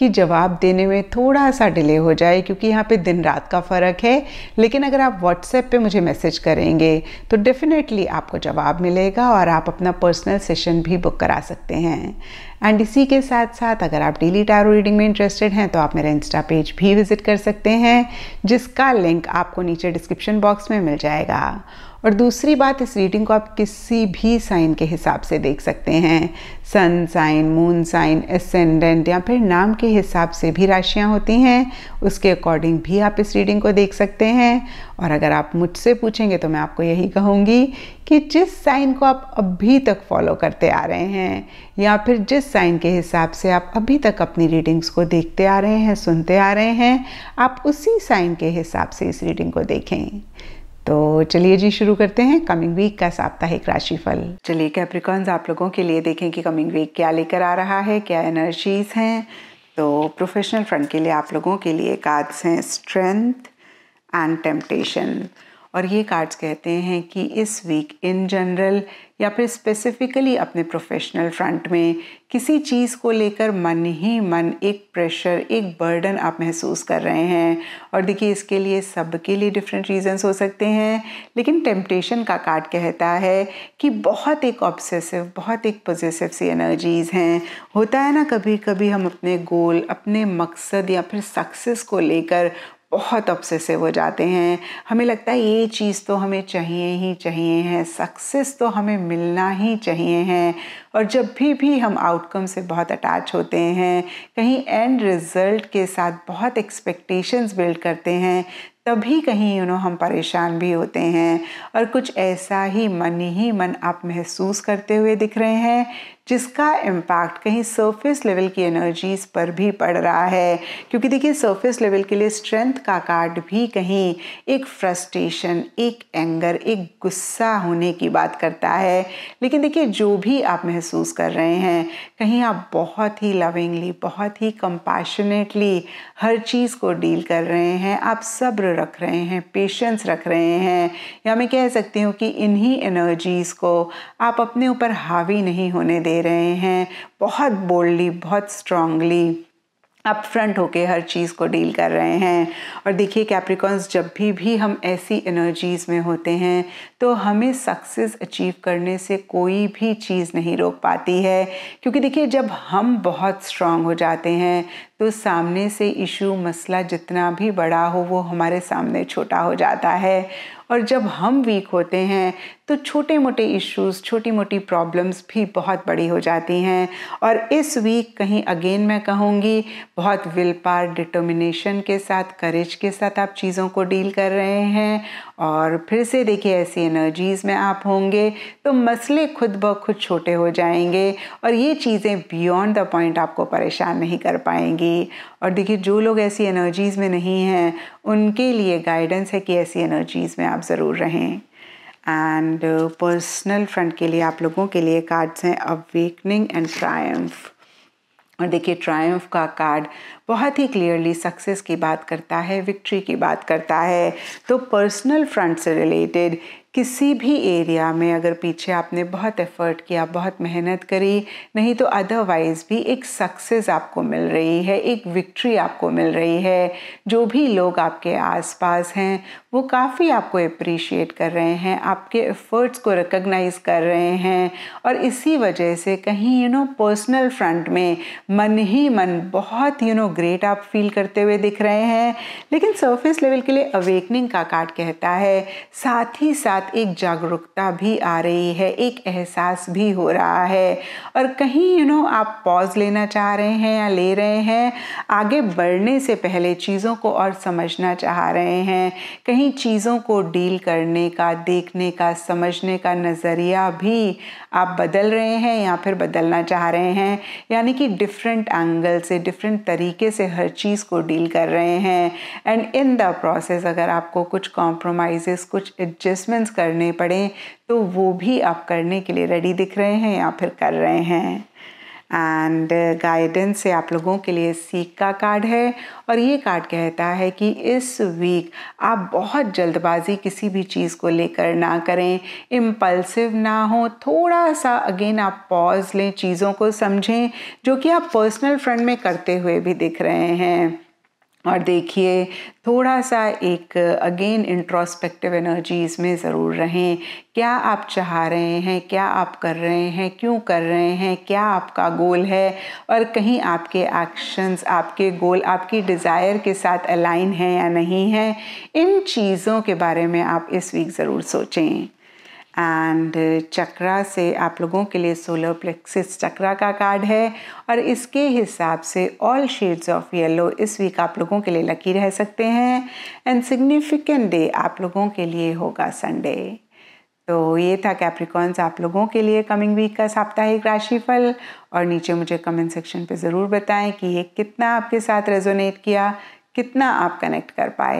कि जवाब देने में थोड़ा सा डिले हो जाए क्योंकि यहाँ पे दिन रात का फ़र्क है लेकिन अगर आप व्हाट्सएप पे मुझे मैसेज करेंगे तो डेफ़िनेटली आपको जवाब मिलेगा और आप अपना पर्सनल सेशन भी बुक करा सकते हैं एंड इसी के साथ साथ अगर आप डेली टैरो रीडिंग में इंटरेस्टेड हैं तो आप मेरा इंस्टा पेज भी विजिट कर सकते हैं जिसका लिंक आपको नीचे डिस्क्रिप्शन बॉक्स में मिल जाएगा और दूसरी बात इस रीडिंग को आप किसी भी साइन के हिसाब से देख सकते हैं sun sign moon sign ascendant या फिर नाम के हिसाब से भी राशियाँ होती हैं उसके अकॉर्डिंग भी आप इस रीडिंग को देख सकते हैं और अगर आप मुझसे पूछेंगे तो मैं आपको यही कहूँगी कि जिस साइन को आप अभी तक फॉलो करते आ रहे हैं या फिर जिस साइन के हिसाब से आप अभी तक अपनी रीडिंग्स को देखते आ रहे हैं सुनते आ रहे हैं आप उसी साइन के हिसाब से इस रीडिंग को देखें तो चलिए जी शुरू करते हैं कमिंग वीक का साप्ताहिक राशिफल चलिए कैप्रिकॉन्स आप लोगों के लिए देखें कि कमिंग वीक क्या लेकर आ रहा है क्या एनर्जीज हैं तो प्रोफेशनल फ्रंट के लिए आप लोगों के लिए कार्ड्स हैं स्ट्रेंथ एंड टेम्पटेशन और ये कार्ड्स कहते हैं कि इस वीक इन जनरल या फिर स्पेसिफिकली अपने प्रोफेशनल फ्रंट में किसी चीज़ को लेकर मन ही मन एक प्रेशर एक बर्डन आप महसूस कर रहे हैं और देखिए इसके लिए सबके लिए डिफरेंट रीजंस हो सकते हैं लेकिन टेम्पटेशन का कार्ड कहता है कि बहुत एक ऑब्सेसिव बहुत एक पॉजिटिव सी एनर्जीज़ हैं होता है ना कभी कभी हम अपने गोल अपने मकसद या फिर सक्सेस को लेकर बहुत ऑब्सेसिव हो जाते हैं हमें लगता है ये चीज़ तो हमें चाहिए ही चाहिए हैं सक्सेस तो हमें मिलना ही चाहिए हैं और जब भी भी हम आउटकम से बहुत अटैच होते हैं कहीं एंड रिज़ल्ट के साथ बहुत एक्सपेक्टेशंस बिल्ड करते हैं तभी कहीं यू नो हम परेशान भी होते हैं और कुछ ऐसा ही मन ही मन आप महसूस करते हुए दिख रहे हैं जिसका इम्पैक्ट कहीं सरफेस लेवल की एनर्जीज़ पर भी पड़ रहा है क्योंकि देखिए सरफेस लेवल के लिए स्ट्रेंथ का कार्ड भी कहीं एक फ्रस्ट्रेशन एक एंगर एक गुस्सा होने की बात करता है लेकिन देखिए जो भी आप महसूस कर रहे हैं कहीं आप बहुत ही लविंगली बहुत ही कंपैशनेटली हर चीज़ को डील कर रहे हैं आप सब्र रख रहे हैं पेशेंस रख रहे हैं या मैं कह सकती हूँ कि इन्हीं एनर्जीज़ को आप अपने ऊपर हावी नहीं होने दे रहे हैं बहुत बोल्डली बहुत स्ट्रांगली अप फ्रंट होके हर चीज़ को डील कर रहे हैं और देखिए कैप्रिकॉन्स जब भी भी हम ऐसी एनर्जीज़ में होते हैं तो हमें सक्सेस अचीव करने से कोई भी चीज़ नहीं रोक पाती है क्योंकि देखिए जब हम बहुत स्ट्रांग हो जाते हैं तो सामने से इशू मसला जितना भी बड़ा हो वो हमारे सामने छोटा हो जाता है और जब हम वीक होते हैं तो छोटे मोटे इश्यूज़ छोटी मोटी प्रॉब्लम्स भी बहुत बड़ी हो जाती हैं और इस वीक कहीं अगेन मैं कहूँगी बहुत विल पार डिटर्मिनेशन के साथ करेज के साथ आप चीज़ों को डील कर रहे हैं और फिर से देखिए ऐसी एनर्जीज़ में आप होंगे तो मसले खुद ब खुद छोटे हो जाएंगे और ये चीज़ें बियॉन्ड द पॉइंट आपको परेशान नहीं कर पाएंगी जाएगी और देखिए जो लोग ऐसी एनर्जीज़ में नहीं हैं उनके लिए गाइडेंस है कि ऐसी एनर्जीज़ में आप ज़रूर रहें एंड पर्सनल फ्रंट के लिए आप लोगों के लिए कार्ड्स हैं अवेकनिंग एंड ट्रायम्फ़ और देखिए ट्रायम्फ का कार्ड बहुत ही क्लियरली सक्सेस की बात करता है विक्ट्री की बात करता है तो पर्सनल फ्रंट से रिलेटेड किसी भी एरिया में अगर पीछे आपने बहुत एफर्ट किया बहुत मेहनत करी नहीं तो अदरवाइज़ भी एक सक्सेस आपको मिल रही है एक विक्ट्री आपको मिल रही है जो भी लोग आपके आसपास हैं वो काफ़ी आपको अप्रिशिएट कर रहे हैं आपके एफर्ट्स को रिकग्नाइज कर रहे हैं और इसी वजह से कहीं यू नो पर्सनल फ्रंट में मन ही मन बहुत यू नो ग्रेट आप फील करते हुए दिख रहे हैं लेकिन सरफेस लेवल के लिए अवेकनिंग का कार्ड कहता है साथ ही साथ साथ एक जागरूकता भी आ रही है एक एहसास भी हो रहा है और कहीं यू you नो know, आप पॉज लेना चाह रहे हैं या ले रहे हैं आगे बढ़ने से पहले चीज़ों को और समझना चाह रहे हैं कहीं चीज़ों को डील करने का देखने का समझने का नज़रिया भी आप बदल रहे हैं या फिर बदलना चाह रहे हैं यानी कि डिफरेंट एंगल से डिफरेंट तरीके से हर चीज़ को डील कर रहे हैं एंड इन द प्रोसेस अगर आपको कुछ कॉम्प्रोमाइज़ कुछ एडजस्टमेंट्स करने पड़े तो वो भी आप करने के लिए रेडी दिख रहे हैं या फिर कर रहे हैं एंड गाइडेंस uh, से आप लोगों के लिए सीख का कार्ड है और ये कार्ड कहता है कि इस वीक आप बहुत जल्दबाजी किसी भी चीज़ को लेकर ना करें इम्पल्सिव ना हो थोड़ा सा अगेन आप पॉज लें चीज़ों को समझें जो कि आप पर्सनल फ्रंट में करते हुए भी दिख रहे हैं और देखिए थोड़ा सा एक अगेन इंट्रोस्पेक्टिव एनर्जी इसमें ज़रूर रहें क्या आप चाह रहे हैं क्या आप कर रहे हैं क्यों कर रहे हैं क्या आपका गोल है और कहीं आपके एक्शंस आपके गोल आपकी डिज़ायर के साथ अलाइन है या नहीं है इन चीज़ों के बारे में आप इस वीक ज़रूर सोचें एंड चक्रा uh, से आप लोगों के लिए सोलर प्लेक्सिस चक्रा का कार्ड है और इसके हिसाब से ऑल शेड्स ऑफ येलो इस वीक आप लोगों के लिए लकी रह सकते हैं एंड सिग्निफिकेंट डे आप लोगों के लिए होगा संडे तो ये था कैप्रिकॉन्स आप लोगों के लिए कमिंग वीक का साप्ताहिक राशिफल और नीचे मुझे कमेंट सेक्शन पे ज़रूर बताएं कि ये कितना आपके साथ रेजोनेट किया कितना आप कनेक्ट कर पाए